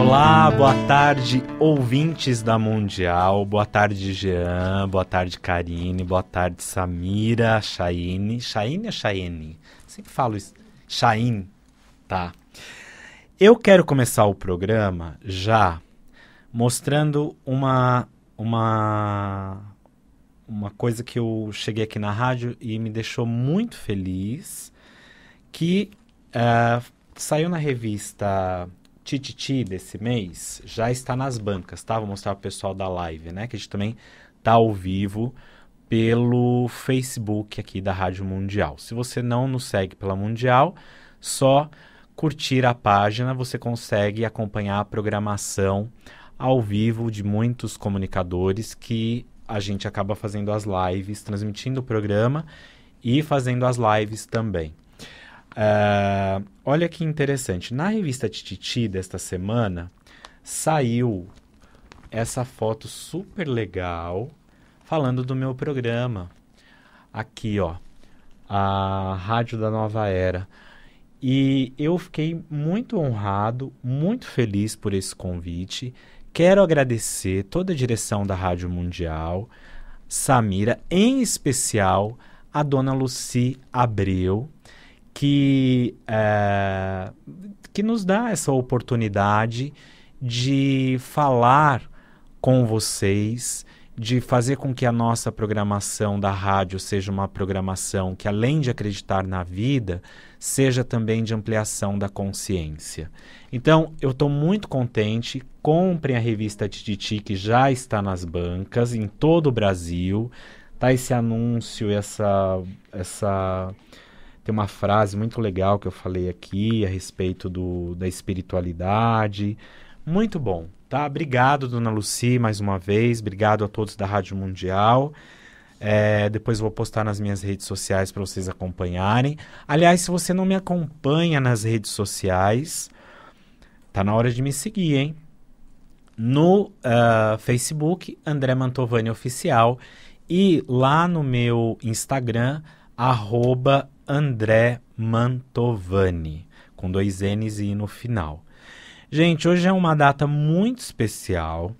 Olá, boa tarde, ouvintes da Mundial. Boa tarde, Jean. Boa tarde, Karine. Boa tarde, Samira, Chaine. Chaine ou Chaine? Sempre falo isso. Chaine, tá? Eu quero começar o programa já mostrando uma, uma uma coisa que eu cheguei aqui na rádio e me deixou muito feliz, que uh, saiu na revista Tititi desse mês, já está nas bancas, tá? Vou mostrar para o pessoal da live, né? Que a gente também tá ao vivo pelo Facebook aqui da Rádio Mundial. Se você não nos segue pela Mundial, só curtir a página, você consegue acompanhar a programação ao vivo de muitos comunicadores que a gente acaba fazendo as lives, transmitindo o programa e fazendo as lives também. Uh, olha que interessante. Na revista Tititi desta semana saiu essa foto super legal falando do meu programa. Aqui, ó, a Rádio da Nova Era. E eu fiquei muito honrado, muito feliz por esse convite. Quero agradecer toda a direção da Rádio Mundial, Samira, em especial a dona Lucy Abreu, que, é, que nos dá essa oportunidade de falar com vocês de fazer com que a nossa programação da rádio seja uma programação que, além de acreditar na vida, seja também de ampliação da consciência. Então, eu estou muito contente. Comprem a revista Tititi, que já está nas bancas em todo o Brasil. Tá esse anúncio, essa, essa tem uma frase muito legal que eu falei aqui a respeito do, da espiritualidade. Muito bom. Tá, obrigado, dona Luci, mais uma vez. Obrigado a todos da Rádio Mundial. É, depois vou postar nas minhas redes sociais para vocês acompanharem. Aliás, se você não me acompanha nas redes sociais, tá na hora de me seguir, hein? No uh, Facebook, André Mantovani Oficial. E lá no meu Instagram, arroba André Mantovani, com dois N's e I no final. Gente, hoje é uma data muito especial,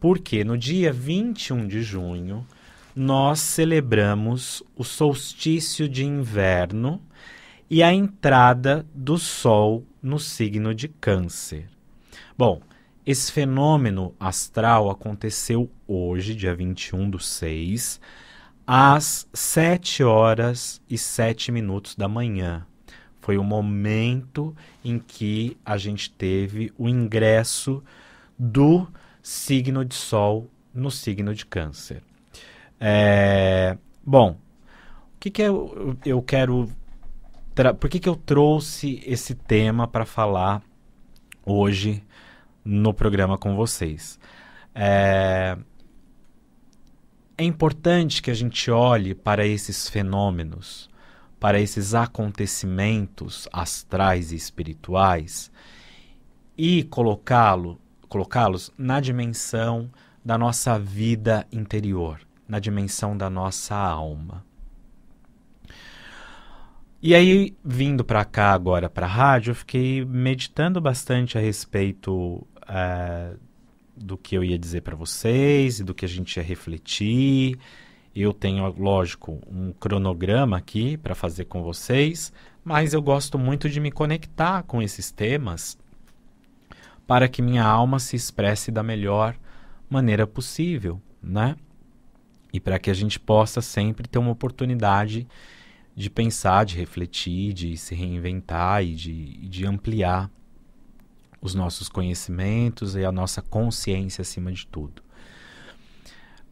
porque no dia 21 de junho nós celebramos o solstício de inverno e a entrada do Sol no signo de Câncer. Bom, esse fenômeno astral aconteceu hoje, dia 21 do 6, às 7 horas e 7 minutos da manhã. Foi o momento em que a gente teve o ingresso do signo de Sol no signo de Câncer. É, bom, o que, que eu, eu quero. Por que, que eu trouxe esse tema para falar hoje no programa com vocês? É, é importante que a gente olhe para esses fenômenos para esses acontecimentos astrais e espirituais e colocá-lo, colocá-los na dimensão da nossa vida interior, na dimensão da nossa alma. E aí, vindo para cá agora para a rádio, eu fiquei meditando bastante a respeito eh, do que eu ia dizer para vocês, e do que a gente ia refletir, eu tenho, lógico, um cronograma aqui para fazer com vocês, mas eu gosto muito de me conectar com esses temas para que minha alma se expresse da melhor maneira possível, né? E para que a gente possa sempre ter uma oportunidade de pensar, de refletir, de se reinventar e de, de ampliar os nossos conhecimentos e a nossa consciência acima de tudo.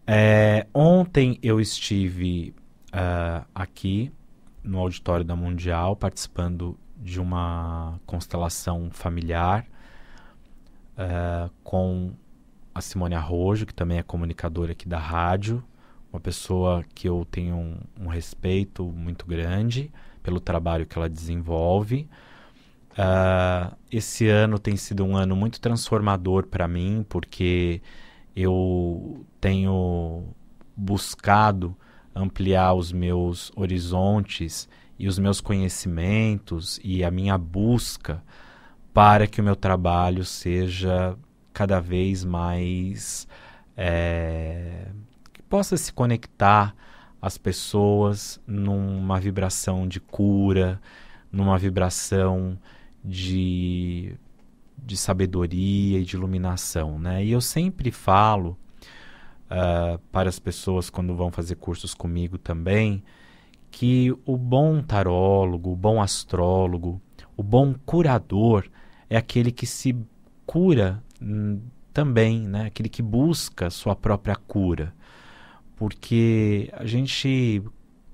É, ontem eu estive uh, aqui no auditório da Mundial participando de uma constelação familiar uh, com a Simone Arrojo, que também é comunicadora aqui da rádio, uma pessoa que eu tenho um, um respeito muito grande pelo trabalho que ela desenvolve. Uh, esse ano tem sido um ano muito transformador para mim, porque eu tenho buscado ampliar os meus horizontes e os meus conhecimentos e a minha busca para que o meu trabalho seja cada vez mais. É, que possa se conectar às pessoas numa vibração de cura, numa vibração de de sabedoria e de iluminação, né? E eu sempre falo uh, para as pessoas quando vão fazer cursos comigo também que o bom tarólogo, o bom astrólogo, o bom curador é aquele que se cura hum, também, né? Aquele que busca sua própria cura, porque a gente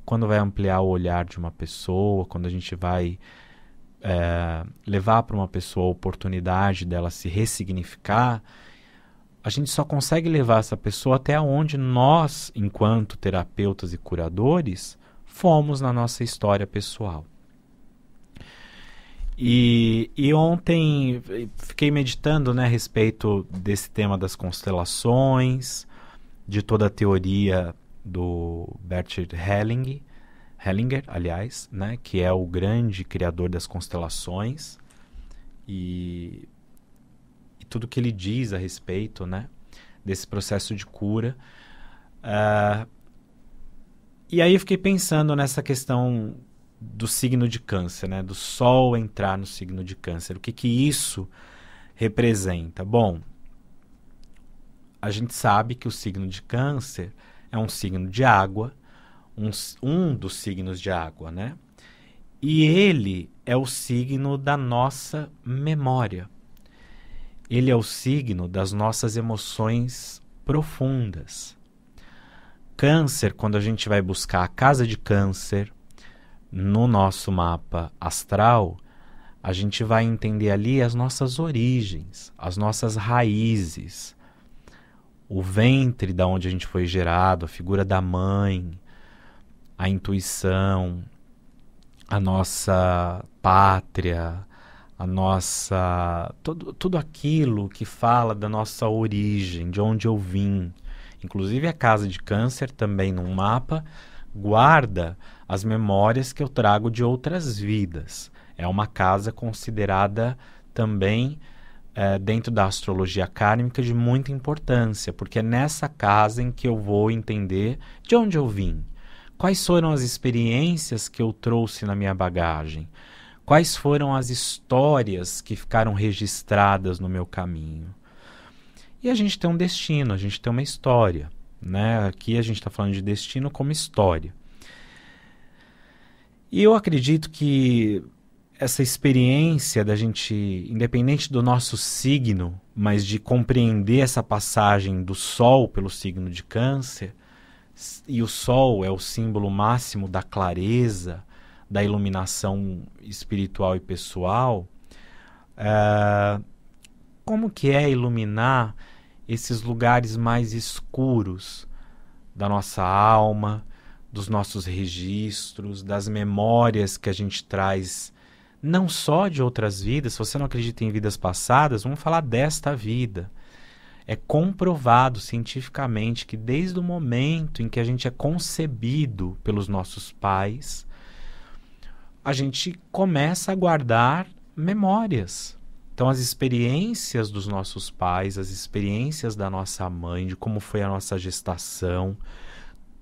quando vai ampliar o olhar de uma pessoa, quando a gente vai é, levar para uma pessoa a oportunidade dela se ressignificar, a gente só consegue levar essa pessoa até onde nós, enquanto terapeutas e curadores, fomos na nossa história pessoal. E, e ontem fiquei meditando né, a respeito desse tema das constelações, de toda a teoria do Bertrand Helling, Hellinger, aliás, né, que é o grande criador das constelações e, e tudo que ele diz a respeito, né, desse processo de cura. Uh, e aí eu fiquei pensando nessa questão do signo de câncer, né, do Sol entrar no signo de câncer, o que que isso representa? Bom, a gente sabe que o signo de câncer é um signo de água um, um dos signos de água, né? E ele é o signo da nossa memória. Ele é o signo das nossas emoções profundas. Câncer, quando a gente vai buscar a casa de Câncer no nosso mapa astral, a gente vai entender ali as nossas origens, as nossas raízes, o ventre da onde a gente foi gerado, a figura da mãe, a intuição, a nossa pátria, a nossa tudo tudo aquilo que fala da nossa origem, de onde eu vim. Inclusive a casa de câncer também num mapa guarda as memórias que eu trago de outras vidas. É uma casa considerada também é, dentro da astrologia kármica de muita importância, porque é nessa casa em que eu vou entender de onde eu vim, Quais foram as experiências que eu trouxe na minha bagagem? Quais foram as histórias que ficaram registradas no meu caminho? E a gente tem um destino, a gente tem uma história. Né? Aqui a gente está falando de destino como história. E eu acredito que essa experiência da gente, independente do nosso signo, mas de compreender essa passagem do Sol pelo signo de Câncer, e o sol é o símbolo máximo da clareza, da iluminação espiritual e pessoal, uh, como que é iluminar esses lugares mais escuros da nossa alma, dos nossos registros, das memórias que a gente traz, não só de outras vidas, se você não acredita em vidas passadas, vamos falar desta vida é comprovado cientificamente que desde o momento em que a gente é concebido pelos nossos pais, a gente começa a guardar memórias. Então, as experiências dos nossos pais, as experiências da nossa mãe, de como foi a nossa gestação,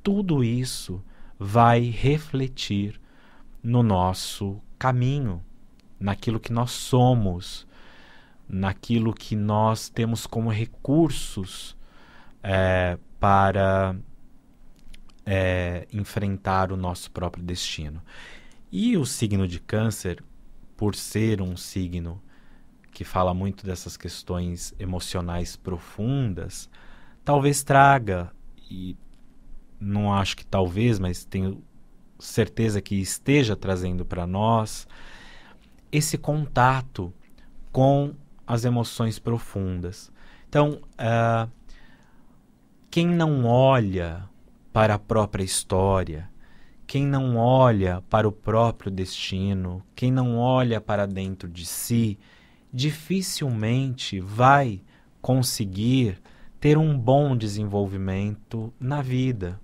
tudo isso vai refletir no nosso caminho, naquilo que nós somos naquilo que nós temos como recursos é, para é, enfrentar o nosso próprio destino. E o signo de Câncer, por ser um signo que fala muito dessas questões emocionais profundas, talvez traga, e não acho que talvez, mas tenho certeza que esteja trazendo para nós, esse contato com as emoções profundas. Então, uh, quem não olha para a própria história, quem não olha para o próprio destino, quem não olha para dentro de si, dificilmente vai conseguir ter um bom desenvolvimento na vida.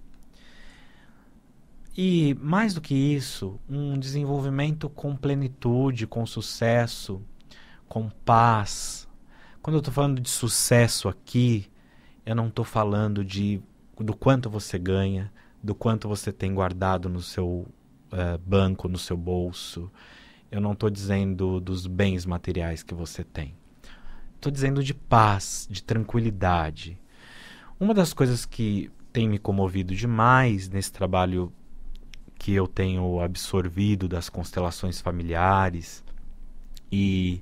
E mais do que isso, um desenvolvimento com plenitude, com sucesso, com paz. Quando eu estou falando de sucesso aqui, eu não estou falando de do quanto você ganha, do quanto você tem guardado no seu uh, banco, no seu bolso. Eu não estou dizendo dos bens materiais que você tem. Estou dizendo de paz, de tranquilidade. Uma das coisas que tem me comovido demais nesse trabalho que eu tenho absorvido das constelações familiares e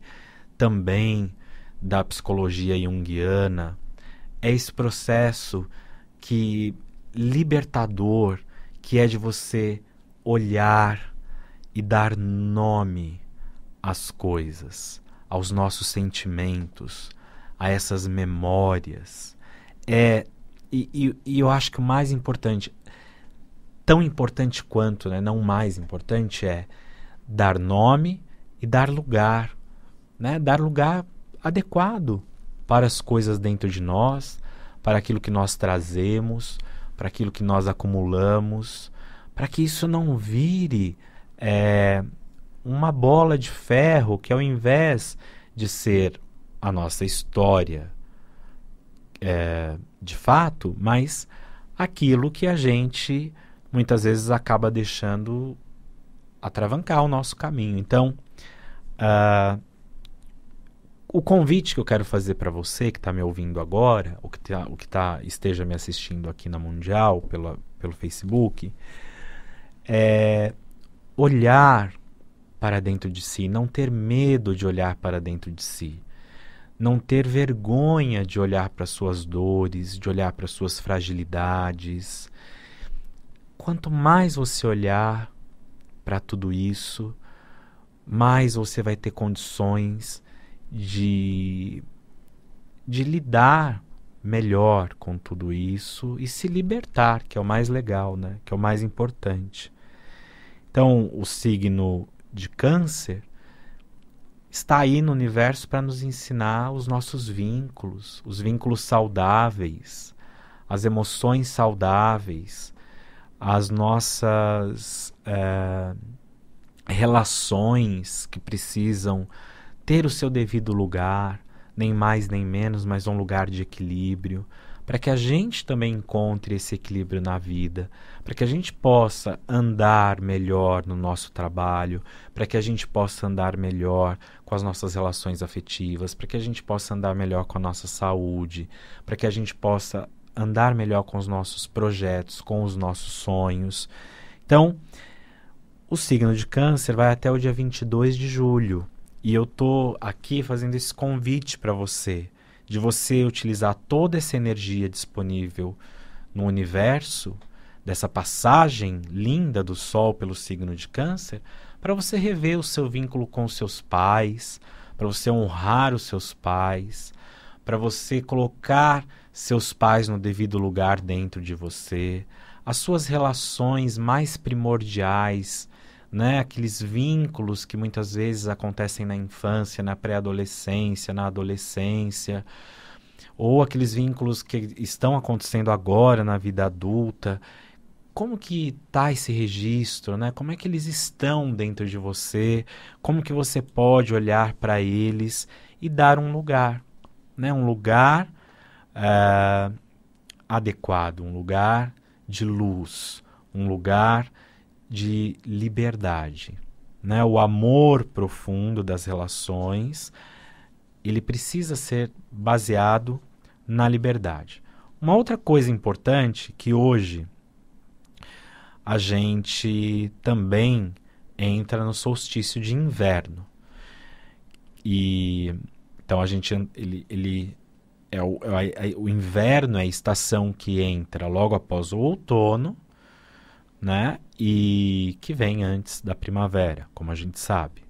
também da psicologia junguiana, é esse processo que libertador que é de você olhar e dar nome às coisas, aos nossos sentimentos, a essas memórias. É e, e, e eu acho que o mais importante, tão importante quanto, né, não mais importante, é dar nome e dar lugar né? Dar lugar adequado para as coisas dentro de nós, para aquilo que nós trazemos, para aquilo que nós acumulamos, para que isso não vire é, uma bola de ferro que, ao invés de ser a nossa história é, de fato, mas aquilo que a gente muitas vezes acaba deixando atravancar o nosso caminho. Então, uh, o convite que eu quero fazer para você que está me ouvindo agora, ou que, tá, ou que tá, esteja me assistindo aqui na Mundial, pela, pelo Facebook, é olhar para dentro de si, não ter medo de olhar para dentro de si, não ter vergonha de olhar para suas dores, de olhar para suas fragilidades. Quanto mais você olhar para tudo isso, mais você vai ter condições de, de lidar melhor com tudo isso e se libertar, que é o mais legal, né? que é o mais importante. Então, o signo de Câncer está aí no universo para nos ensinar os nossos vínculos, os vínculos saudáveis, as emoções saudáveis, as nossas é, relações que precisam ter o seu devido lugar, nem mais nem menos, mas um lugar de equilíbrio, para que a gente também encontre esse equilíbrio na vida, para que a gente possa andar melhor no nosso trabalho, para que a gente possa andar melhor com as nossas relações afetivas, para que a gente possa andar melhor com a nossa saúde, para que a gente possa andar melhor com os nossos projetos, com os nossos sonhos. Então, o signo de Câncer vai até o dia 22 de julho. E eu tô aqui fazendo esse convite para você, de você utilizar toda essa energia disponível no universo, dessa passagem linda do sol pelo signo de Câncer, para você rever o seu vínculo com os seus pais, para você honrar os seus pais, para você colocar seus pais no devido lugar dentro de você, as suas relações mais primordiais né? Aqueles vínculos que muitas vezes acontecem na infância, na pré-adolescência, na adolescência, ou aqueles vínculos que estão acontecendo agora na vida adulta. Como que tá esse registro, né? Como é que eles estão dentro de você? Como que você pode olhar para eles e dar um lugar, né? Um lugar eh, adequado, um lugar de luz, um lugar de liberdade. Né? O amor profundo das relações, ele precisa ser baseado na liberdade. Uma outra coisa importante que hoje a gente também entra no solstício de inverno. E então a gente ele, ele é o, é, é, o inverno é a estação que entra logo após o outono né? E que vem antes da primavera, como a gente sabe.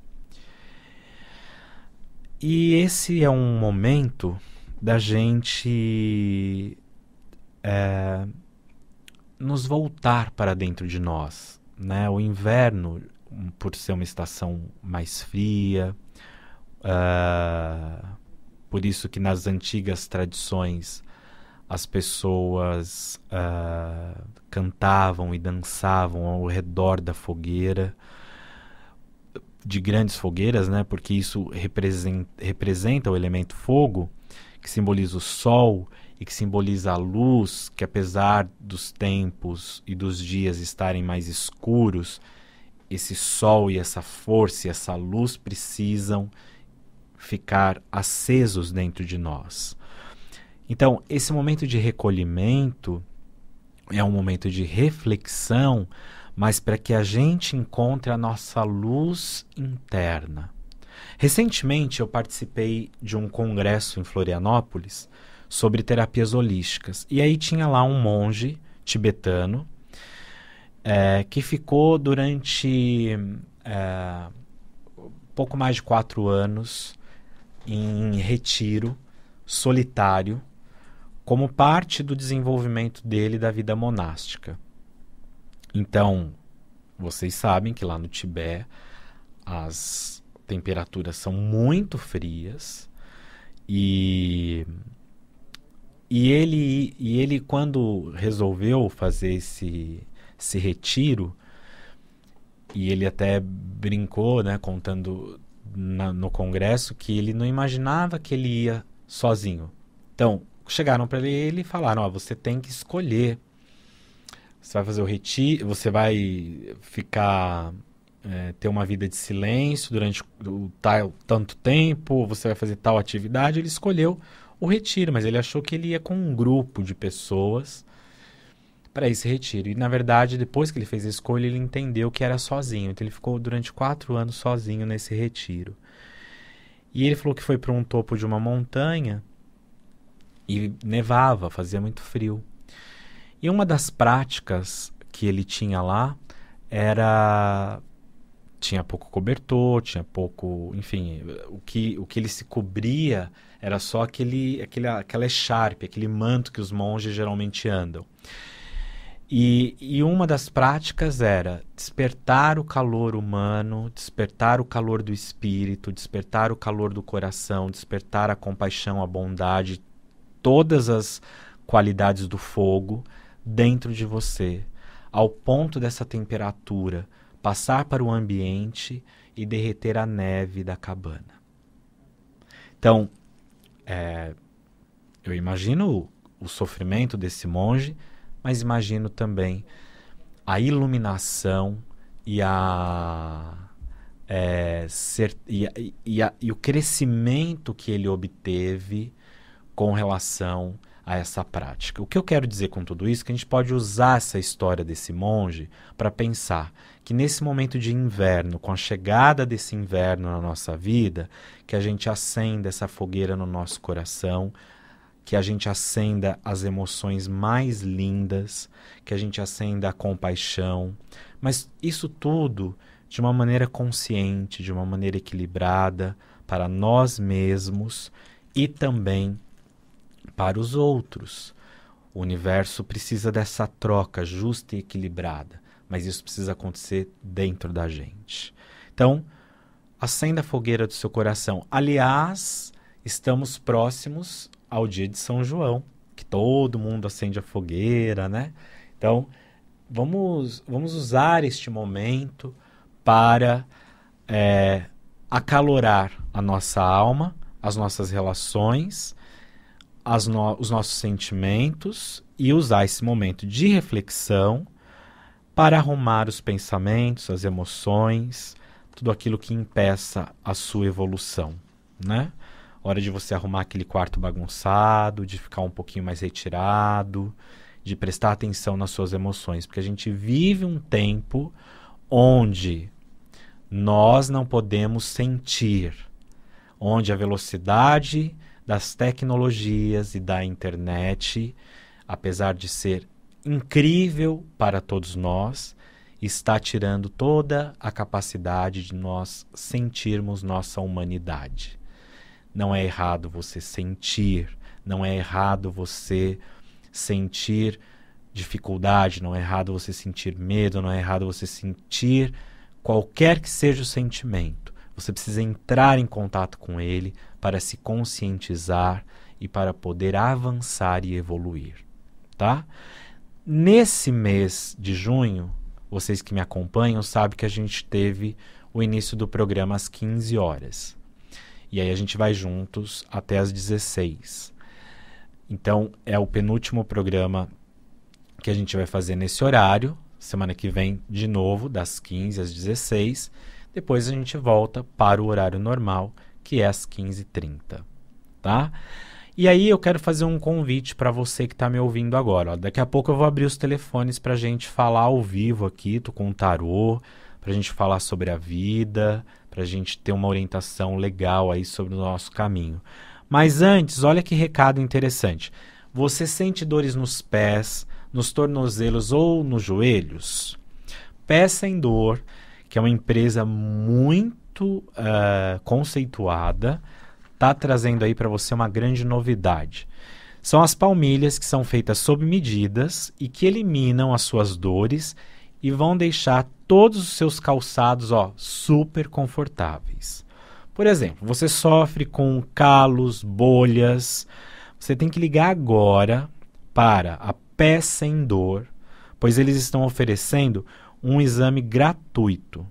E esse é um momento da gente é, nos voltar para dentro de nós, né? O inverno, hum, por ser uma estação mais fria, é, por isso que nas antigas tradições as pessoas uh, cantavam e dançavam ao redor da fogueira, de grandes fogueiras, né? Porque isso representa, representa o elemento fogo, que simboliza o sol e que simboliza a luz, que apesar dos tempos e dos dias estarem mais escuros, esse sol e essa força e essa luz precisam ficar acesos dentro de nós. Então, esse momento de recolhimento é um momento de reflexão, mas para que a gente encontre a nossa luz interna. Recentemente eu participei de um congresso em Florianópolis sobre terapias holísticas. E aí tinha lá um monge tibetano é, que ficou durante é, pouco mais de quatro anos em retiro solitário como parte do desenvolvimento dele da vida monástica. Então, vocês sabem que lá no Tibete as temperaturas são muito frias e e ele e ele quando resolveu fazer esse esse retiro e ele até brincou, né, contando na, no congresso que ele não imaginava que ele ia sozinho. Então, chegaram para ele e falaram: ó, você tem que escolher. Você vai fazer o retiro, você vai ficar é, ter uma vida de silêncio durante o tal, tanto tempo, você vai fazer tal atividade. Ele escolheu o retiro, mas ele achou que ele ia com um grupo de pessoas para esse retiro. E na verdade, depois que ele fez a escolha, ele entendeu que era sozinho. Então ele ficou durante quatro anos sozinho nesse retiro. E ele falou que foi para um topo de uma montanha e nevava, fazia muito frio. E uma das práticas que ele tinha lá era tinha pouco cobertor, tinha pouco, enfim, o que, o que ele se cobria era só aquele, aquele aquela echarpe, aquele manto que os monges geralmente andam. E, e uma das práticas era despertar o calor humano, despertar o calor do espírito, despertar o calor do coração, despertar a compaixão, a bondade, todas as qualidades do fogo dentro de você, ao ponto dessa temperatura passar para o ambiente e derreter a neve da cabana. Então, é, eu imagino o, sofrimento desse monge, mas imagino também a iluminação e a é, ser, e, e, e, a, e, o crescimento que ele obteve com relação a essa prática. O que eu quero dizer com tudo isso é que a gente pode usar essa história desse monge para pensar que nesse momento de inverno, com a chegada desse inverno na nossa vida, que a gente acenda essa fogueira no nosso coração, que a gente acenda as emoções mais lindas, que a gente acenda a compaixão, mas isso tudo de uma maneira consciente, de uma maneira equilibrada para nós mesmos e também para os outros. O universo precisa dessa troca justa e equilibrada, mas isso precisa acontecer dentro da gente. Então, acenda a fogueira do seu coração. Aliás, estamos próximos ao dia de São João, que todo mundo acende a fogueira, né? Então, vamos, vamos usar este momento para é, acalorar a nossa alma, as nossas relações no os nossos sentimentos e usar esse momento de reflexão para arrumar os pensamentos, as emoções, tudo aquilo que impeça a sua evolução, né? Hora de você arrumar aquele quarto bagunçado, de ficar um pouquinho mais retirado, de prestar atenção nas suas emoções, porque a gente vive um tempo onde nós não podemos sentir, onde a velocidade das tecnologias e da internet, apesar de ser incrível para todos nós, está tirando toda a capacidade de nós sentirmos nossa humanidade. Não é errado você sentir, não é errado você sentir dificuldade, não é errado você sentir medo, não é errado você sentir qualquer que seja o sentimento. Você precisa entrar em contato com ele, para se conscientizar e para poder avançar e evoluir, tá? Nesse mês de junho, vocês que me acompanham sabem que a gente teve o início do programa às 15 horas. E aí a gente vai juntos até às 16. Então é o penúltimo programa que a gente vai fazer nesse horário. Semana que vem, de novo, das 15 às 16. Depois a gente volta para o horário normal, que é às 15h30, tá? E aí eu quero fazer um convite para você que está me ouvindo agora. Ó. Daqui a pouco eu vou abrir os telefones para a gente falar ao vivo aqui, tô com o tarô, para a gente falar sobre a vida, para a gente ter uma orientação legal aí sobre o nosso caminho. Mas antes, olha que recado interessante. Você sente dores nos pés, nos tornozelos ou nos joelhos? Pé Sem Dor, que é uma empresa muito muito uh, conceituada, está trazendo aí para você uma grande novidade. São as palmilhas que são feitas sob medidas e que eliminam as suas dores e vão deixar todos os seus calçados ó, super confortáveis. Por exemplo, você sofre com calos, bolhas, você tem que ligar agora para a Pé Sem Dor, pois eles estão oferecendo um exame gratuito.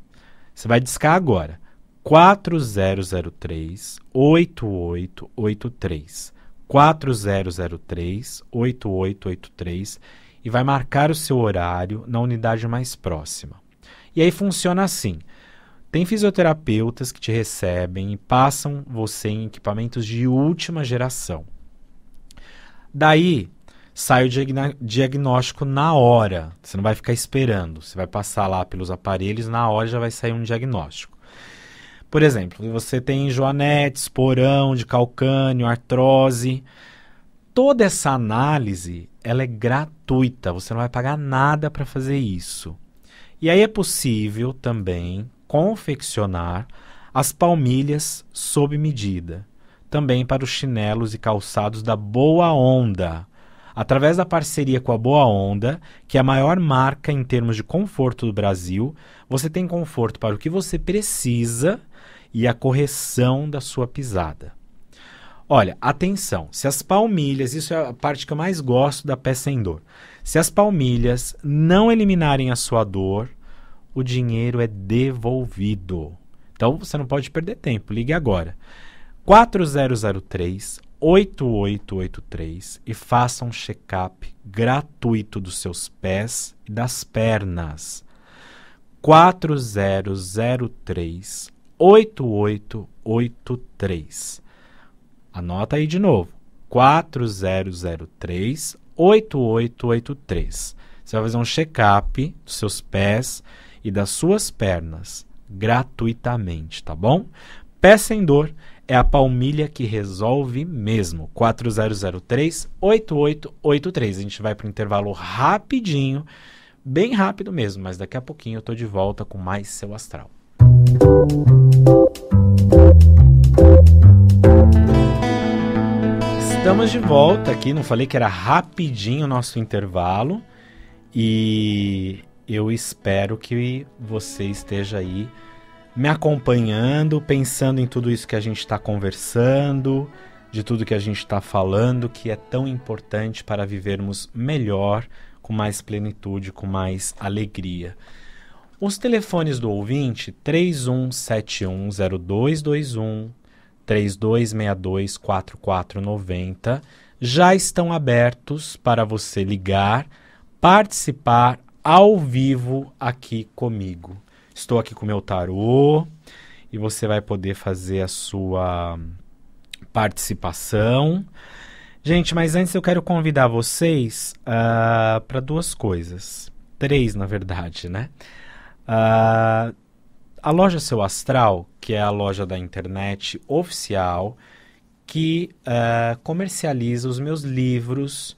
Você vai discar agora 4003 8883. 4003 8883 e vai marcar o seu horário na unidade mais próxima. E aí funciona assim: tem fisioterapeutas que te recebem e passam você em equipamentos de última geração. Daí sai o diagn diagnóstico na hora, você não vai ficar esperando, você vai passar lá pelos aparelhos, na hora já vai sair um diagnóstico. Por exemplo, você tem joanetes, porão de calcânio, artrose. Toda essa análise, ela é gratuita, você não vai pagar nada para fazer isso. E aí é possível também confeccionar as palmilhas sob medida, também para os chinelos e calçados da Boa Onda. Através da parceria com a Boa Onda, que é a maior marca em termos de conforto do Brasil, você tem conforto para o que você precisa e a correção da sua pisada. Olha, atenção, se as palmilhas, isso é a parte que eu mais gosto da pé sem dor. Se as palmilhas não eliminarem a sua dor, o dinheiro é devolvido. Então você não pode perder tempo, ligue agora. 4003 8883 e faça um check-up gratuito dos seus pés e das pernas. 4003 8883. Anota aí de novo. 4003 8883. Você vai fazer um check-up dos seus pés e das suas pernas gratuitamente, tá bom? Pé sem dor é a palmilha que resolve mesmo. 4003 8883. A gente vai para o intervalo rapidinho, bem rápido mesmo, mas daqui a pouquinho eu tô de volta com mais seu astral. Estamos de volta aqui, não falei que era rapidinho o nosso intervalo e eu espero que você esteja aí me acompanhando, pensando em tudo isso que a gente está conversando, de tudo que a gente está falando, que é tão importante para vivermos melhor, com mais plenitude, com mais alegria. Os telefones do ouvinte 31710221, 32624490 já estão abertos para você ligar, participar ao vivo aqui comigo. Estou aqui com meu tarô e você vai poder fazer a sua participação. Gente, mas antes eu quero convidar vocês uh, ah, para duas coisas. Três, na verdade, né? Uh, a loja Seu Astral, que é a loja da internet oficial, que uh, comercializa os meus livros,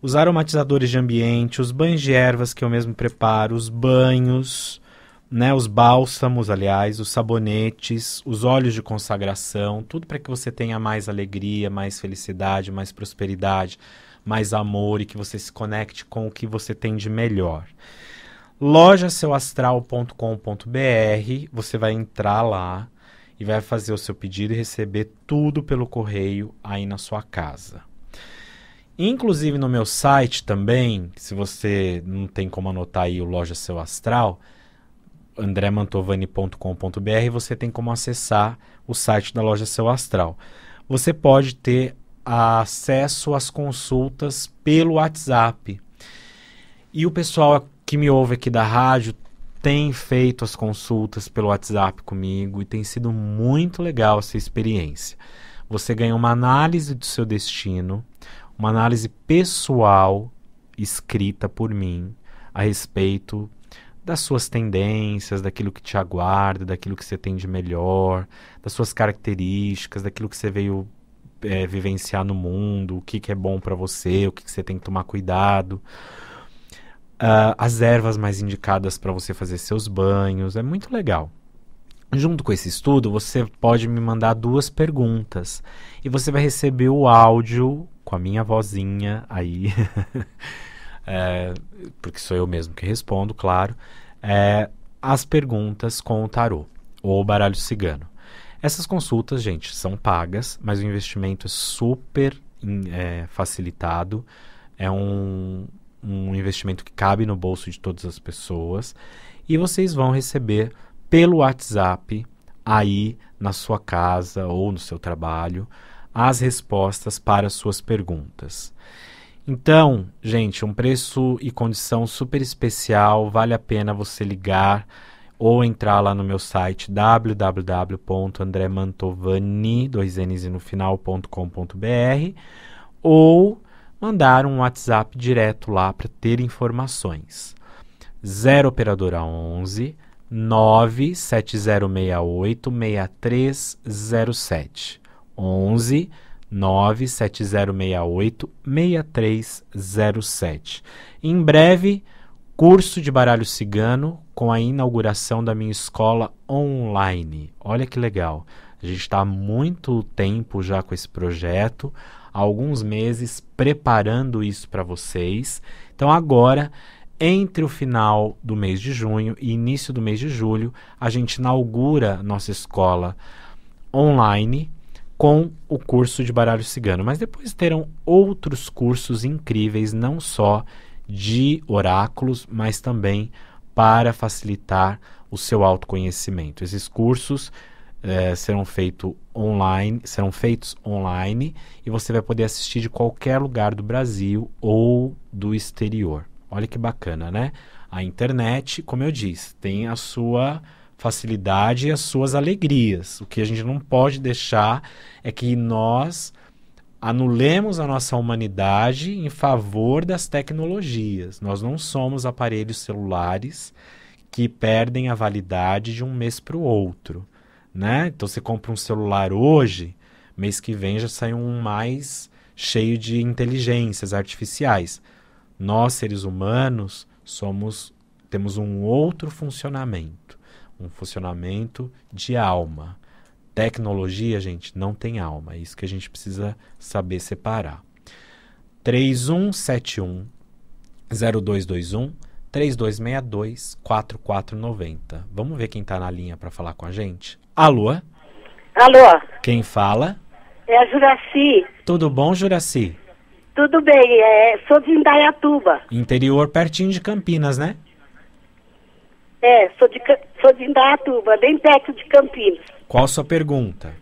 os aromatizadores de ambiente, os banhos de ervas que eu mesmo preparo, os banhos, né, os bálsamos, aliás, os sabonetes, os óleos de consagração, tudo para que você tenha mais alegria, mais felicidade, mais prosperidade, mais amor e que você se conecte com o que você tem de melhor lojaseuastral.com.br. Você vai entrar lá e vai fazer o seu pedido e receber tudo pelo correio aí na sua casa. Inclusive no meu site também, se você não tem como anotar aí o Loja Seu Astral, andremantovani.com.br, você tem como acessar o site da Loja Seu Astral. Você pode ter acesso às consultas pelo WhatsApp. E o pessoal que me ouve aqui da rádio tem feito as consultas pelo WhatsApp comigo e tem sido muito legal essa experiência. Você ganha uma análise do seu destino, uma análise pessoal escrita por mim a respeito das suas tendências, daquilo que te aguarda, daquilo que você tem de melhor, das suas características, daquilo que você veio é, vivenciar no mundo, o que, que é bom para você, o que, que você tem que tomar cuidado uh, as ervas mais indicadas para você fazer seus banhos. É muito legal. Junto com esse estudo, você pode me mandar duas perguntas e você vai receber o áudio com a minha vozinha aí, é, porque sou eu mesmo que respondo, claro, é, as perguntas com o tarô ou o baralho cigano. Essas consultas, gente, são pagas, mas o investimento é super é, facilitado. É um, um investimento que cabe no bolso de todas as pessoas e vocês vão receber pelo WhatsApp aí na sua casa ou no seu trabalho as respostas para as suas perguntas. Então, gente, um preço e condição super especial, vale a pena você ligar ou entrar lá no meu site www.andremantovani, dois n's no final.com.br ou mandar um WhatsApp direto lá para ter informações. 0 operadora 11 97068 6307. 11 97068 6307. Em breve, curso de baralho cigano com a inauguração da minha escola online. Olha que legal. A gente está há muito tempo já com esse projeto, há alguns meses preparando isso para vocês. Então agora, entre o final do mês de junho e início do mês de julho, a gente inaugura nossa escola online com o curso de baralho cigano, mas depois terão outros cursos incríveis, não só de oráculos, mas também para facilitar o seu autoconhecimento. Esses cursos é, serão, feito online, serão feitos online e você vai poder assistir de qualquer lugar do Brasil ou do exterior. Olha que bacana, né? A internet, como eu disse, tem a sua facilidade e as suas alegrias. O que a gente não pode deixar é que nós anulemos a nossa humanidade em favor das tecnologias. Nós não somos aparelhos celulares que perdem a validade de um mês para o outro né? Então você compra um celular hoje, mês que vem já sai um mais cheio de inteligências artificiais. Nós seres humanos somos temos um outro funcionamento, um funcionamento de alma. Tecnologia, gente, não tem alma. É isso que a gente precisa saber separar. 3171 0221 3262 4490. Vamos ver quem está na linha para falar com a gente? Alô? Alô? Quem fala? É a Juraci. Tudo bom, Juraci? Tudo bem, é, sou de Indaiatuba. Interior, pertinho de Campinas, né? É, sou de, sou de Indaiatuba, bem perto de Campinas. Qual a sua pergunta?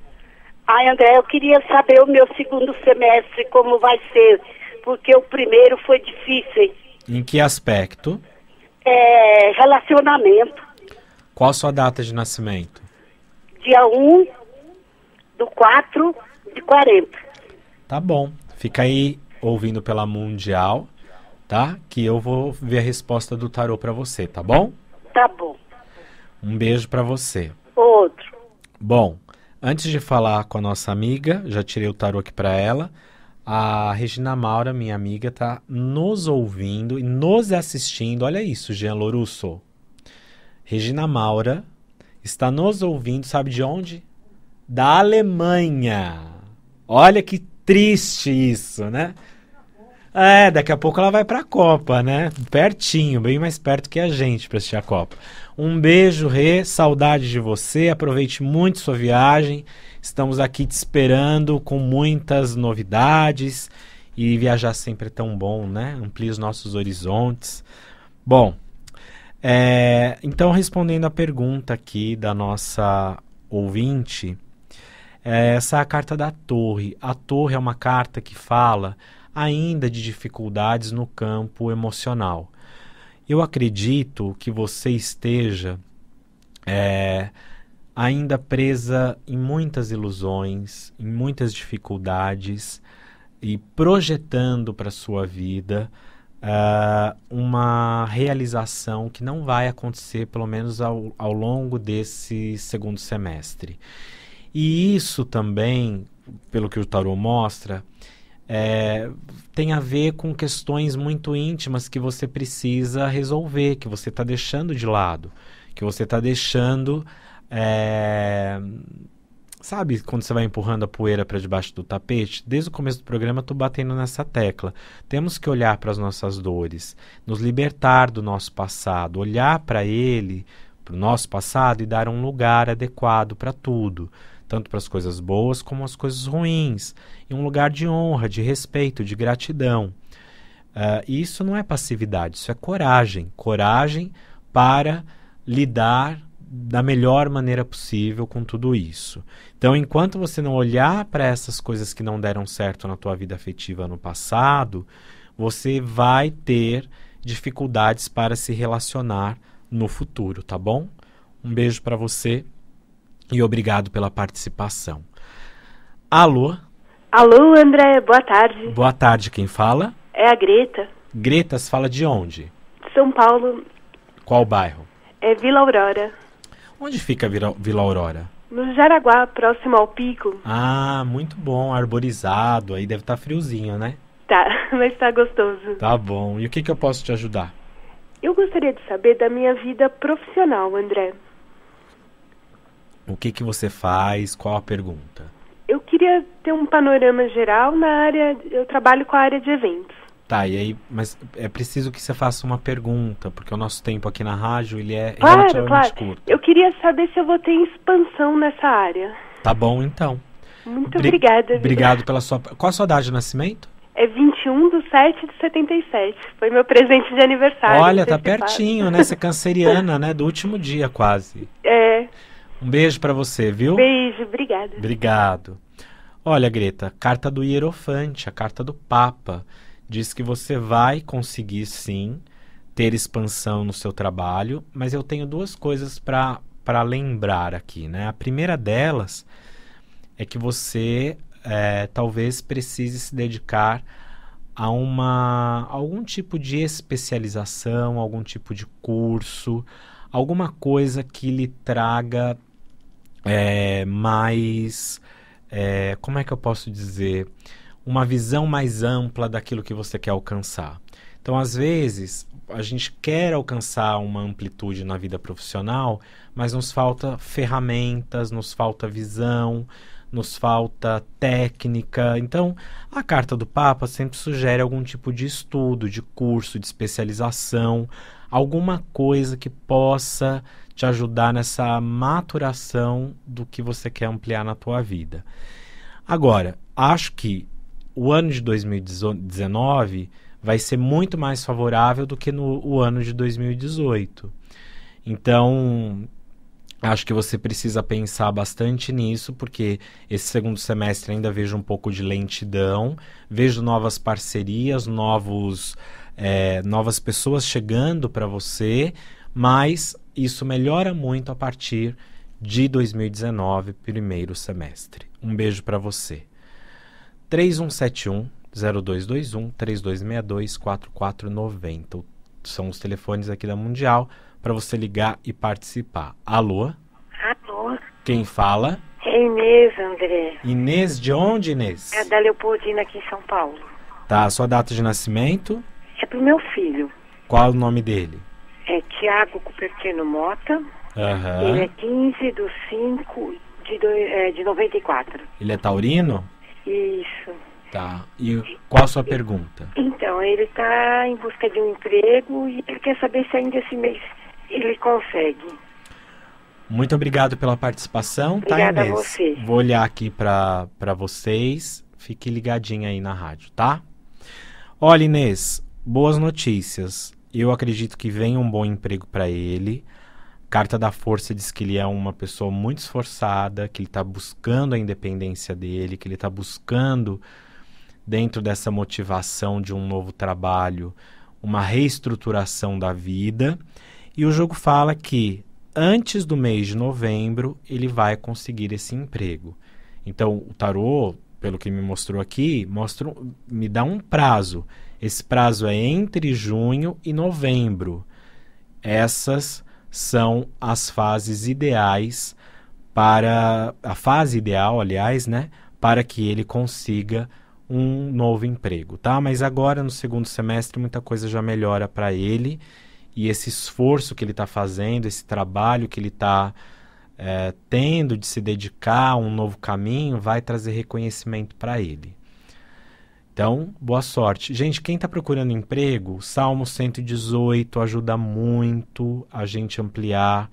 Ai, André, eu queria saber o meu segundo semestre, como vai ser, porque o primeiro foi difícil. Em que aspecto? É, relacionamento. Qual a sua data de nascimento? dia 1 do 4 de 40. Tá bom. Fica aí ouvindo pela Mundial, tá? Que eu vou ver a resposta do tarô para você, tá bom? Tá bom. Um beijo para você. Outro. Bom, antes de falar com a nossa amiga, já tirei o tarô aqui para ela. A Regina Maura, minha amiga, tá nos ouvindo e nos assistindo. Olha isso, Jean Lorusso. Regina Maura está nos ouvindo, sabe de onde? Da Alemanha. Olha que triste isso, né? É, daqui a pouco ela vai para a Copa, né? Pertinho, bem mais perto que a gente para assistir a Copa. Um beijo, Rê, saudade de você, aproveite muito sua viagem. Estamos aqui te esperando com muitas novidades e viajar sempre é tão bom, né? Amplia os nossos horizontes. Bom, é, então, respondendo a pergunta aqui da nossa ouvinte, é, essa é a carta da Torre. A Torre é uma carta que fala ainda de dificuldades no campo emocional. Eu acredito que você esteja é, ainda presa em muitas ilusões, em muitas dificuldades e projetando para sua vida uh, uma realização que não vai acontecer, pelo menos ao, ao longo desse segundo semestre. E isso também, pelo que o tarot mostra, é, tem a ver com questões muito íntimas que você precisa resolver, que você está deixando de lado, que você está deixando é, Sabe quando você vai empurrando a poeira para debaixo do tapete? Desde o começo do programa estou batendo nessa tecla. Temos que olhar para as nossas dores, nos libertar do nosso passado, olhar para ele, para o nosso passado e dar um lugar adequado para tudo, tanto para as coisas boas como as coisas ruins, e um lugar de honra, de respeito, de gratidão. Uh, isso não é passividade, isso é coragem, coragem para lidar da melhor maneira possível com tudo isso. Então, enquanto você não olhar para essas coisas que não deram certo na tua vida afetiva no passado, você vai ter dificuldades para se relacionar no futuro, tá bom? Um beijo para você e obrigado pela participação. Alô? Alô, André, boa tarde. Boa tarde, quem fala? É a Greta. Gretas fala de onde? São Paulo. Qual bairro? É Vila Aurora. Onde fica a Vila Aurora? No Jaraguá, próximo ao pico. Ah, muito bom, arborizado. Aí deve estar tá friozinho, né? Tá, mas tá gostoso. Tá bom. E o que, que eu posso te ajudar? Eu gostaria de saber da minha vida profissional, André. O que, que você faz? Qual a pergunta? Eu queria ter um panorama geral na área. Eu trabalho com a área de eventos. Tá, e aí, mas é preciso que você faça uma pergunta, porque o nosso tempo aqui na rádio ele é claro, relativamente claro. curto. Eu queria saber se eu vou ter expansão nessa área. Tá bom, então. Muito Bri obrigada. Obrigado pela sua. Qual a sua data de nascimento? É 21 de 7 de 77. Foi meu presente de aniversário. Olha, tá pertinho, né? Você é canceriana, né? Do último dia, quase. É. Um beijo para você, viu? Beijo, obrigada. Obrigado. Olha, Greta, carta do Hierofante, a carta do Papa diz que você vai conseguir sim ter expansão no seu trabalho, mas eu tenho duas coisas para lembrar aqui, né? A primeira delas é que você é, talvez precise se dedicar a uma algum tipo de especialização, algum tipo de curso, alguma coisa que lhe traga é, mais é, como é que eu posso dizer uma visão mais ampla daquilo que você quer alcançar. Então, às vezes, a gente quer alcançar uma amplitude na vida profissional, mas nos falta ferramentas, nos falta visão, nos falta técnica. Então, a carta do Papa sempre sugere algum tipo de estudo, de curso, de especialização, alguma coisa que possa te ajudar nessa maturação do que você quer ampliar na tua vida. Agora, acho que o ano de 2019 vai ser muito mais favorável do que no o ano de 2018. Então, acho que você precisa pensar bastante nisso, porque esse segundo semestre ainda vejo um pouco de lentidão, vejo novas parcerias, novos, é, novas pessoas chegando para você, mas isso melhora muito a partir de 2019, primeiro semestre. Um beijo para você. 3171 0221 3262 4490. São os telefones aqui da Mundial para você ligar e participar. Alô? Alô? Quem fala? É Inês, André. Inês de onde, Inês? É da Leopoldina aqui em São Paulo. Tá, a sua data de nascimento? É pro meu filho. Qual o nome dele? É Tiago Cupertino Mota. Uhum. Ele é 15 do 5 de, do, é, de 94. Ele é taurino? Isso. Tá. E qual a sua pergunta? Então, ele está em busca de um emprego e ele quer saber se ainda esse mês ele consegue. Muito obrigado pela participação, tá, Obrigada tá, Inês? A você. Vou olhar aqui para vocês. Fique ligadinha aí na rádio, tá? Olha, Inês, boas notícias. Eu acredito que venha um bom emprego para ele. Carta da Força diz que ele é uma pessoa muito esforçada, que ele está buscando a independência dele, que ele está buscando, dentro dessa motivação de um novo trabalho, uma reestruturação da vida. E o jogo fala que antes do mês de novembro ele vai conseguir esse emprego. Então, o tarô, pelo que me mostrou aqui, me dá um prazo. Esse prazo é entre junho e novembro. Essas são as fases ideais para a fase ideal, aliás, né, para que ele consiga um novo emprego, tá? Mas agora no segundo semestre muita coisa já melhora para ele e esse esforço que ele está fazendo, esse trabalho que ele está é, eh, tendo de se dedicar a um novo caminho, vai trazer reconhecimento para ele. Então, boa sorte. Gente, quem está procurando emprego, Salmo 118 ajuda muito a gente ampliar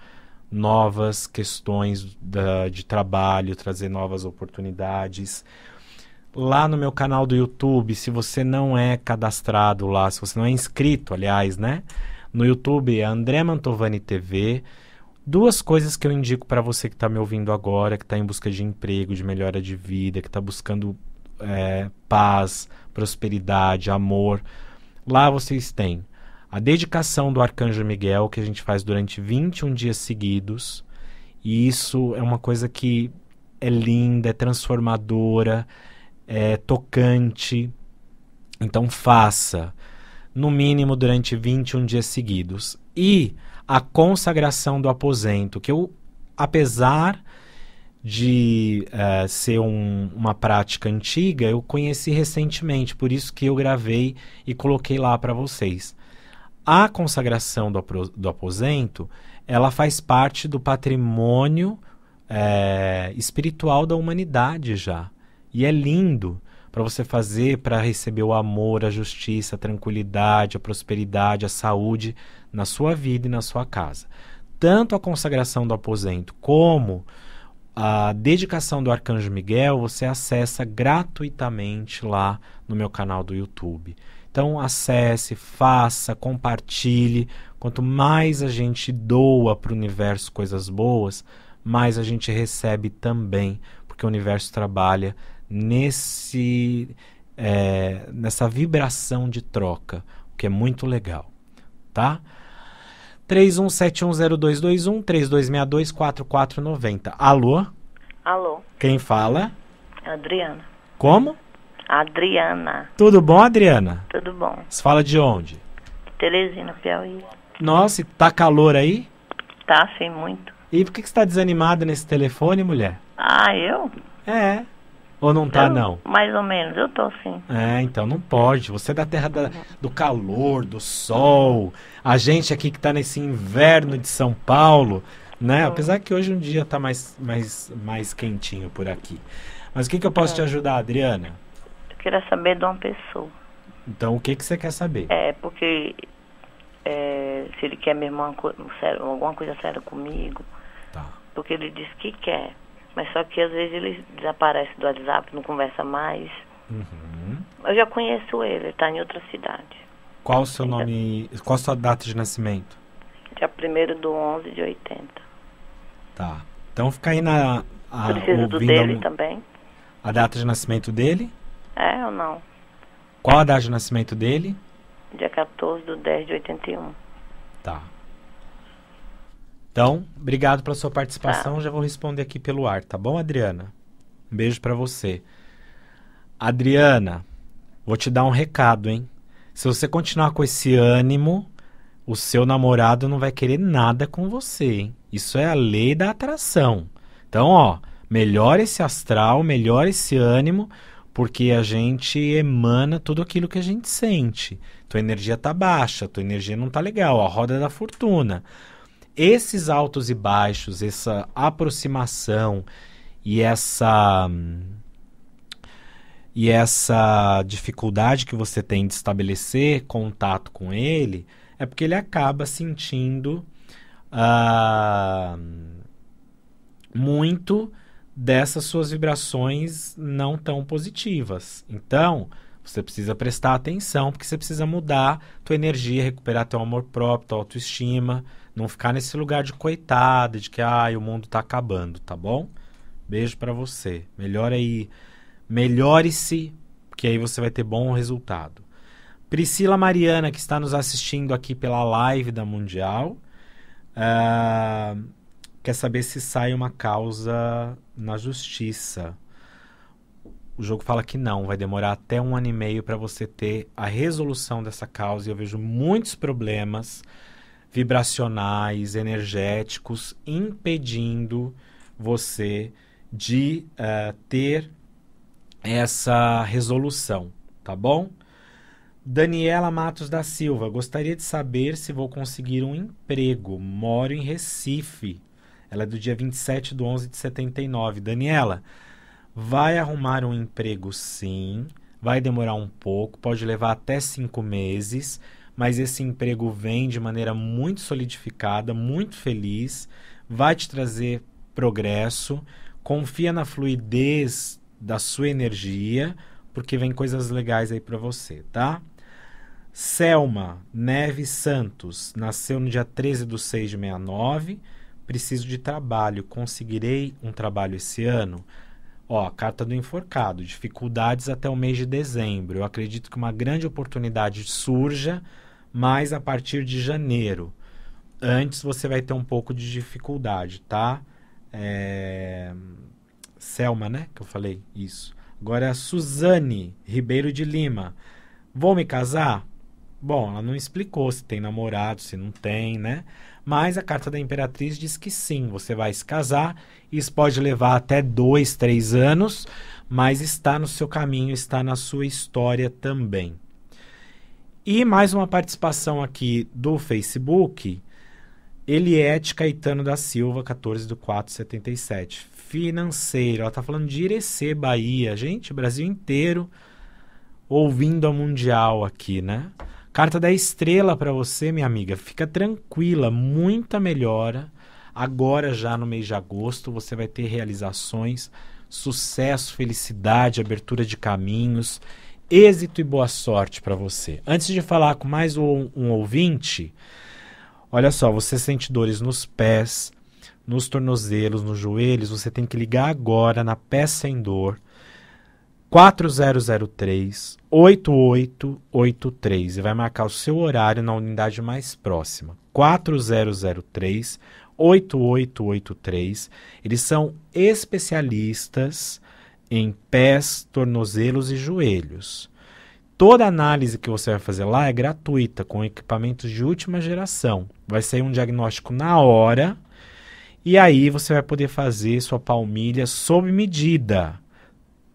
novas questões da, de trabalho, trazer novas oportunidades. Lá no meu canal do YouTube, se você não é cadastrado lá, se você não é inscrito, aliás, né? No YouTube é André Mantovani TV. Duas coisas que eu indico para você que está me ouvindo agora, que está em busca de emprego, de melhora de vida, que está buscando é, paz, prosperidade, amor. Lá vocês têm a dedicação do Arcanjo Miguel, que a gente faz durante 21 dias seguidos. E isso é uma coisa que é linda, é transformadora, é tocante. Então faça, no mínimo durante 21 dias seguidos. E a consagração do aposento, que eu, apesar de uh, ser um, uma prática antiga, eu conheci recentemente, por isso que eu gravei e coloquei lá para vocês. A consagração do, do, aposento, ela faz parte do patrimônio é, espiritual da humanidade já. E é lindo para você fazer para receber o amor, a justiça, a tranquilidade, a prosperidade, a saúde na sua vida e na sua casa. Tanto a consagração do aposento como a dedicação do Arcanjo Miguel você acessa gratuitamente lá no meu canal do YouTube. Então acesse, faça, compartilhe. Quanto mais a gente doa para o universo coisas boas, mais a gente recebe também, porque o universo trabalha nesse é, nessa vibração de troca, o que é muito legal, tá? 31710221 32624490. Alô? Alô. Quem fala? Adriana. Como? Adriana. Tudo bom, Adriana? Tudo bom. Você fala de onde? Teresina, Piauí. Nossa, tá calor aí? Tá, sim, muito. E por que, que você tá desanimada nesse telefone, mulher? Ah, eu? É. Ou não tá, eu, não? Mais ou menos, eu tô sim. É, então não pode. Você é da terra da, do calor, do sol. A gente aqui que tá nesse inverno de São Paulo, né? Apesar que hoje um dia tá mais, mais, mais quentinho por aqui. Mas o que, que eu posso é. te ajudar, Adriana? Eu queria saber de uma pessoa. Então o que, que você quer saber? É, porque é, se ele quer mesmo alguma coisa séria comigo. Tá. Porque ele disse que quer mas só que às vezes ele desaparece do WhatsApp, não conversa mais. Uhum. Eu já conheço ele, está em outra cidade. Qual o seu nome, qual a sua data de nascimento? Dia 1 do 11 de 80. Tá. Então fica aí na... A, Precisa do dele a, também. A data de nascimento dele? É ou não? Qual a data de nascimento dele? Dia 14 do 10 de 81. Tá. Então, obrigado pela sua participação. Tá. Já vou responder aqui pelo ar, tá bom, Adriana? Um beijo para você. Adriana, vou te dar um recado, hein? Se você continuar com esse ânimo, o seu namorado não vai querer nada com você, hein? Isso é a lei da atração. Então, ó, melhora esse astral, melhora esse ânimo, porque a gente emana tudo aquilo que a gente sente. Tua energia tá baixa, tua energia não tá legal, a roda da fortuna esses altos e baixos, essa aproximação e essa e essa dificuldade que você tem de estabelecer contato com ele, é porque ele acaba sentindo uh, muito dessas suas vibrações não tão positivas. Então, você precisa prestar atenção, porque você precisa mudar tua energia, recuperar teu amor próprio, tua autoestima. Não ficar nesse lugar de coitada, de que ai, o mundo tá acabando, tá bom? Beijo para você. Melhor aí, melhore-se, que aí você vai ter bom resultado. Priscila Mariana, que está nos assistindo aqui pela live da Mundial, uh, quer saber se sai uma causa na justiça. O jogo fala que não, vai demorar até um ano e meio para você ter a resolução dessa causa. E eu vejo muitos problemas vibracionais, energéticos, impedindo você de uh, ter essa resolução, tá bom? Daniela Matos da Silva, gostaria de saber se vou conseguir um emprego. Moro em Recife. Ela é do dia 27 de 11 de 79. Daniela, vai arrumar um emprego sim. Vai demorar um pouco, pode levar até cinco meses mas esse emprego vem de maneira muito solidificada, muito feliz, vai te trazer progresso, confia na fluidez da sua energia, porque vem coisas legais aí para você, tá? Selma Neves Santos nasceu no dia 13 de 6 de 69. Preciso de trabalho. Conseguirei um trabalho esse ano? Ó, carta do enforcado. Dificuldades até o mês de dezembro. Eu acredito que uma grande oportunidade surja mas a partir de janeiro. Antes você vai ter um pouco de dificuldade, tá? É... Selma, né? Que eu falei isso. Agora é a Suzane Ribeiro de Lima. Vou me casar? Bom, ela não explicou se tem namorado, se não tem, né? Mas a carta da Imperatriz diz que sim, você vai se casar. Isso pode levar até dois, três anos, mas está no seu caminho, está na sua história também. E mais uma participação aqui do Facebook. Eliette é Caetano da Silva, 14 do 477. Financeiro, ela está falando de Irecê, Bahia. Gente, Brasil inteiro ouvindo a Mundial aqui, né? Carta da estrela para você, minha amiga. Fica tranquila, muita melhora. Agora já no mês de agosto você vai ter realizações, sucesso, felicidade, abertura de caminhos êxito e boa sorte para você. Antes de falar com mais um, um ouvinte, olha só, você sente dores nos pés, nos tornozelos, nos joelhos, você tem que ligar agora na Pé Sem Dor 4003 8883 e vai marcar o seu horário na unidade mais próxima. 4003 8883. Eles são especialistas em pés, tornozelos e joelhos. Toda análise que você vai fazer lá é gratuita, com equipamentos de última geração. Vai sair um diagnóstico na hora e aí você vai poder fazer sua palmilha sob medida,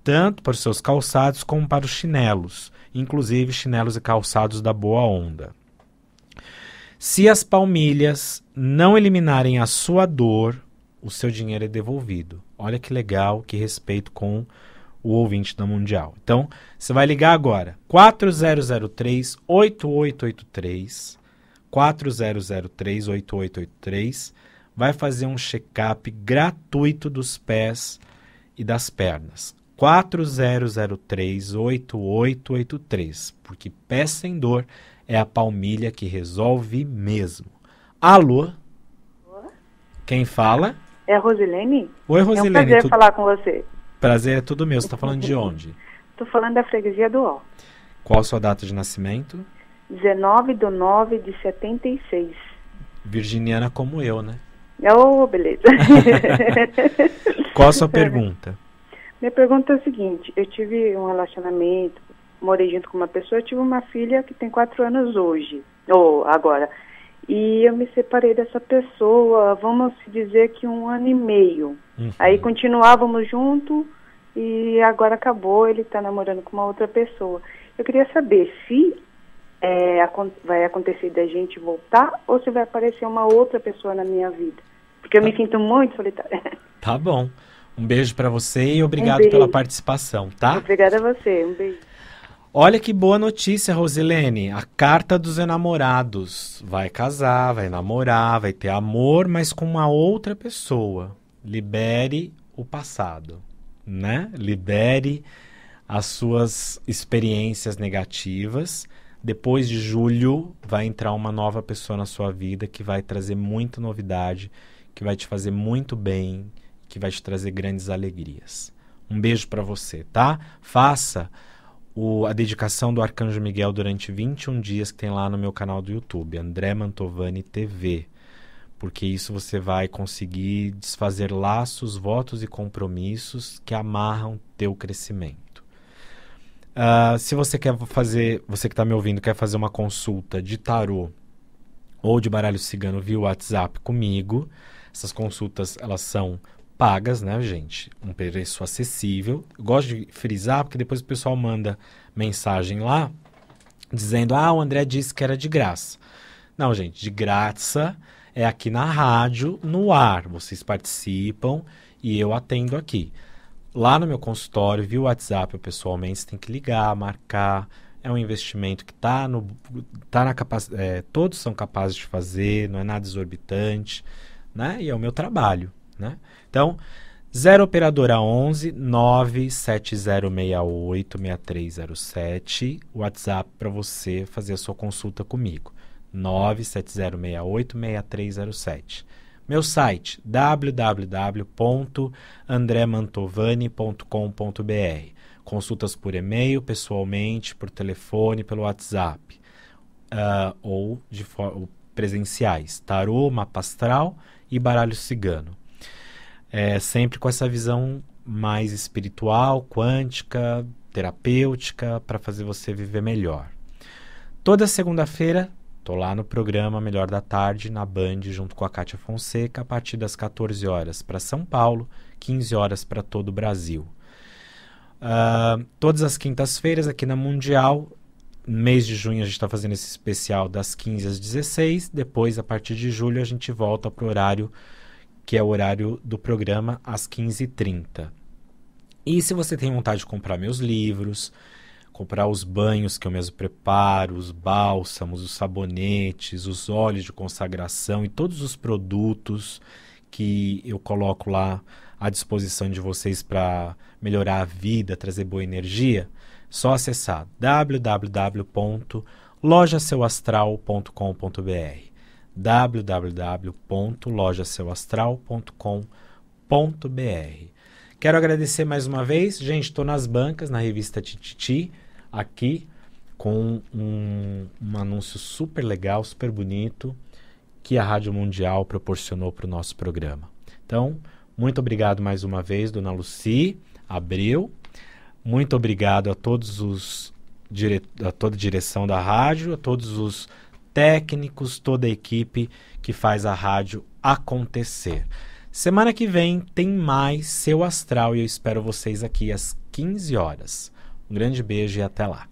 tanto para os seus calçados como para os chinelos, inclusive chinelos e calçados da Boa Onda. Se as palmilhas não eliminarem a sua dor, o seu dinheiro é devolvido. Olha que legal, que respeito com o ouvinte da Mundial. Então, você vai ligar agora, 4003-8883, 4003-8883, vai fazer um check-up gratuito dos pés e das pernas. 4003-8883, porque pé sem dor é a palmilha que resolve mesmo. Alô? Quem fala? É Rosilene? Oi, Rosilene. É um prazer tu... falar com você. Prazer é tudo meu. Você está falando de onde? Estou falando da freguesia do Ó. Qual a sua data de nascimento? 19 de 9 de 76. Virginiana como eu, né? Oh, beleza. Qual a sua pergunta? Minha pergunta é a seguinte: eu tive um relacionamento, morei junto com uma pessoa, tive uma filha que tem quatro anos hoje, ou agora e eu me separei dessa pessoa, vamos dizer que um ano e meio. Uhum. Aí continuávamos junto e agora acabou, ele está namorando com uma outra pessoa. Eu queria saber se é, vai acontecer da gente voltar ou se vai aparecer uma outra pessoa na minha vida. Porque eu tá. me sinto muito solitária. Tá bom. Um beijo para você e obrigado um pela participação, tá? Obrigada a você. Um beijo. Olha que boa notícia, Rosilene. A carta dos enamorados. Vai casar, vai namorar, vai ter amor, mas com uma outra pessoa. Libere o passado, né? Libere as suas experiências negativas. Depois de julho vai entrar uma nova pessoa na sua vida que vai trazer muita novidade, que vai te fazer muito bem, que vai te trazer grandes alegrias. Um beijo para você, tá? Faça o, a dedicação do Arcanjo Miguel durante 21 dias que tem lá no meu canal do YouTube, André Mantovani TV. Porque isso você vai conseguir desfazer laços, votos e compromissos que amarram teu crescimento. Uh, se você quer fazer, você que está me ouvindo, quer fazer uma consulta de tarô ou de baralho cigano via WhatsApp comigo, essas consultas elas são pagas, né, gente? Um preço acessível. Eu gosto de frisar porque depois o pessoal manda mensagem lá dizendo: "Ah, o André disse que era de graça". Não, gente, de graça é aqui na rádio, no ar. Vocês participam e eu atendo aqui. Lá no meu consultório, via WhatsApp, eu pessoalmente, você tem que ligar, marcar. É um investimento que tá no tá na capacidade, é, todos são capazes de fazer, não é nada exorbitante, né? E é o meu trabalho, né? Então, 0 operadora 11 97068 6307, WhatsApp para você fazer a sua consulta comigo. 97068 6307. Meu site www.andremantovani.com.br. Consultas por e-mail, pessoalmente, por telefone, pelo WhatsApp. Uh, ou de presenciais. Tarô, mapa astral e baralho cigano é, sempre com essa visão mais espiritual, quântica, terapêutica, para fazer você viver melhor. Toda segunda-feira, tô lá no programa Melhor da Tarde, na Band, junto com a Cátia Fonseca, a partir das 14 horas para São Paulo, 15 horas para todo o Brasil. Uh, todas as quintas-feiras aqui na Mundial, mês de junho a gente está fazendo esse especial das 15 às 16, depois a partir de julho a gente volta para o horário que é o horário do programa às 15h30. E se você tem vontade de comprar meus livros, comprar os banhos que eu mesmo preparo, os bálsamos, os sabonetes, os óleos de consagração e todos os produtos que eu coloco lá à disposição de vocês para melhorar a vida, trazer boa energia, só acessar www.lojaseuastral.com.br www.lojaseuastral.com.br. Quero agradecer mais uma vez. Gente, estou nas bancas, na revista Tititi, aqui, com um, um anúncio super legal, super bonito, que a Rádio Mundial proporcionou para o nosso programa. Então, muito obrigado mais uma vez, dona Luci Abreu. Muito obrigado a todos os dire... a toda a direção da rádio, a todos os técnicos, toda a equipe que faz a rádio acontecer. Semana que vem tem mais Seu Astral e eu espero vocês aqui às 15 horas. Um grande beijo e até lá.